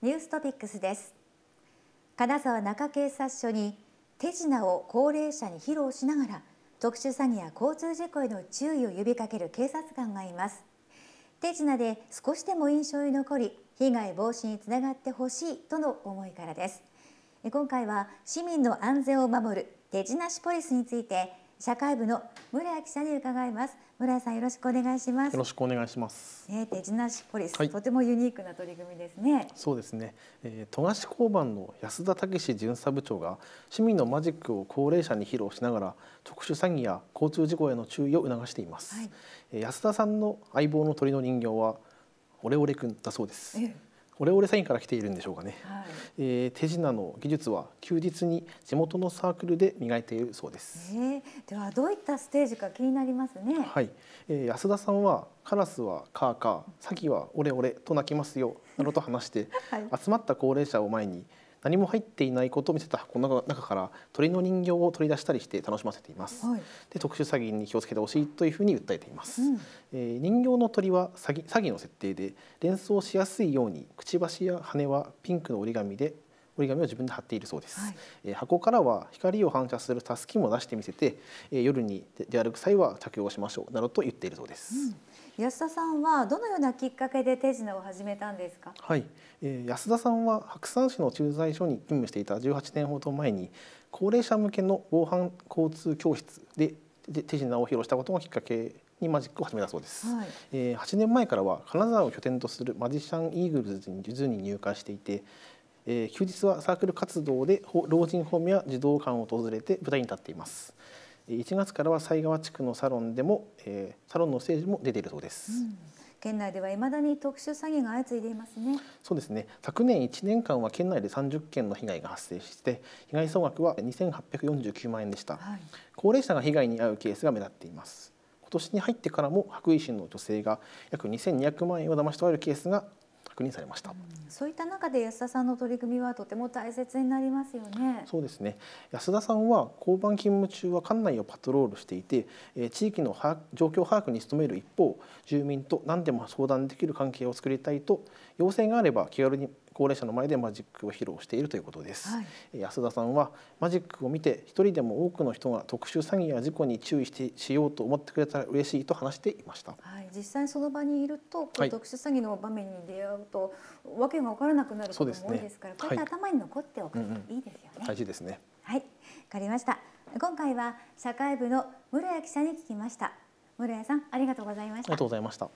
ニューストピックスです金沢中警察署に手品を高齢者に披露しながら特殊詐欺や交通事故への注意を呼びかける警察官がいます手品で少しでも印象に残り被害防止につながってほしいとの思いからです今回は市民の安全を守る手品師ポリスについて社会部の村谷記者に伺います村谷さんよろしくお願いしますよろしくお願いしますえー、手品しポリス、はい、とてもユニークな取り組みですねそうですね、えー、戸賀交番の安田武巡査部長が市民のマジックを高齢者に披露しながら特殊詐欺や交通事故への注意を促しています、はい、安田さんの相棒の鳥の人形はオレオレ君だそうです、えーオレオレサインから来ているんでしょうかね、はい、えー、手品の技術は休日に地元のサークルで磨いているそうです、えー、ではどういったステージか気になりますねはい、えー、安田さんはカラスはカーカーサキはオレオレと鳴きますよなどと話して、はい、集まった高齢者を前に何も入っていないことを見せた箱の中から鳥の人形を取り出したりして楽しませています、はい、で特殊詐欺に気をつけてほしいというふうに訴えています、うん、えー、人形の鳥は詐欺詐欺の設定で連想しやすいようにくちばしや羽はピンクの折り紙で折り紙を自分で貼っているそうです、はい、箱からは光を反射するたすきも出してみせて、え夜に出歩く際は着用しましょうなどと言っているそうです、うん、安田さんはどのようなきっかけで手品を始めたんですか、はいえ安田さんは白山市の駐在所に勤務していた18年ほど前に高齢者向けの防犯交通教室で手品を披露したことがきっかけにマジックを始めたそうです、はい、えー、8年前からは金沢を拠点とするマジシャンイーグルズにに入会していてえー、休日はサークル活動で老人ホームや児童館を訪れて舞台に立っています1月からは西川地区のサロンでも、えー、サロンのステージも出ているそうです、うん県内では未だに特殊詐欺が相次いでいますねそうですね昨年1年間は県内で30件の被害が発生して被害総額は2849万円でした、はい、高齢者が被害に遭うケースが目立っています今年に入ってからも白衣市の女性が約2200万円を騙し取られるケースが確認されました、うん、そういった中で安田さんの取り組みはとても大切になりますよねそうですね安田さんは交番勤務中は館内をパトロールしていて地域の状況把握に努める一方住民と何でも相談できる関係を作りたいと要請があれば気軽に高齢者の前でマジックを披露しているということです、はい、安田さんはマジックを見て一人でも多くの人が特殊詐欺や事故に注意してしようと思ってくれたら嬉しいと話していました、はい、実際その場にいると特殊詐欺の場面に出会うと、はい、わけが分からなくなることも多いですから、ね、こうやって頭に残っておくといいですよね、うんうん、大事ですねはいわかりました今回は社会部の室谷記者に聞きました室谷さんありがとうございましたありがとうございました